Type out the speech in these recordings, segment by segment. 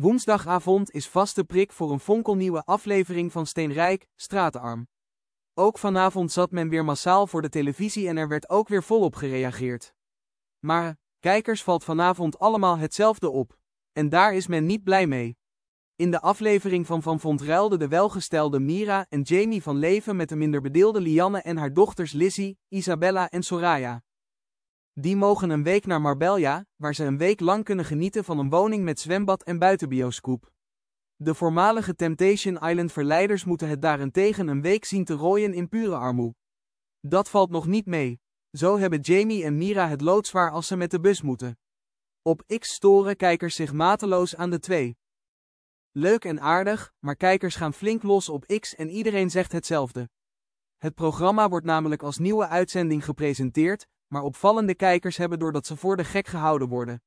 Woensdagavond is vaste prik voor een fonkelnieuwe aflevering van Steenrijk, Straatarm. Ook vanavond zat men weer massaal voor de televisie en er werd ook weer volop gereageerd. Maar, kijkers valt vanavond allemaal hetzelfde op. En daar is men niet blij mee. In de aflevering van Van Vond ruilden de welgestelde Mira en Jamie van Leven met de minder bedeelde Lianne en haar dochters Lizzie, Isabella en Soraya. Die mogen een week naar Marbella, waar ze een week lang kunnen genieten van een woning met zwembad en buitenbioscoop. De voormalige Temptation Island-verleiders moeten het daarentegen een week zien te rooien in pure armoe. Dat valt nog niet mee. Zo hebben Jamie en Mira het loodzwaar als ze met de bus moeten. Op X storen kijkers zich mateloos aan de twee. Leuk en aardig, maar kijkers gaan flink los op X en iedereen zegt hetzelfde. Het programma wordt namelijk als nieuwe uitzending gepresenteerd, maar opvallende kijkers hebben doordat ze voor de gek gehouden worden.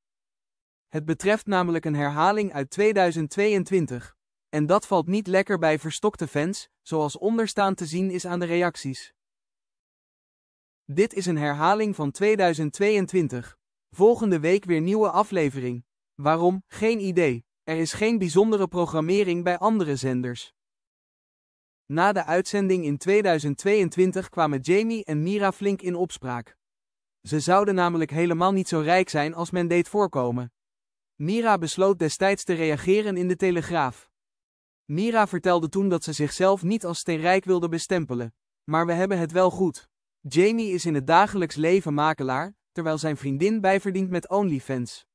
Het betreft namelijk een herhaling uit 2022. En dat valt niet lekker bij verstokte fans, zoals onderstaan te zien is aan de reacties. Dit is een herhaling van 2022. Volgende week weer nieuwe aflevering. Waarom? Geen idee. Er is geen bijzondere programmering bij andere zenders. Na de uitzending in 2022 kwamen Jamie en Mira flink in opspraak. Ze zouden namelijk helemaal niet zo rijk zijn als men deed voorkomen. Mira besloot destijds te reageren in de Telegraaf. Mira vertelde toen dat ze zichzelf niet als steenrijk wilde bestempelen, maar we hebben het wel goed. Jamie is in het dagelijks leven makelaar, terwijl zijn vriendin bijverdient met OnlyFans.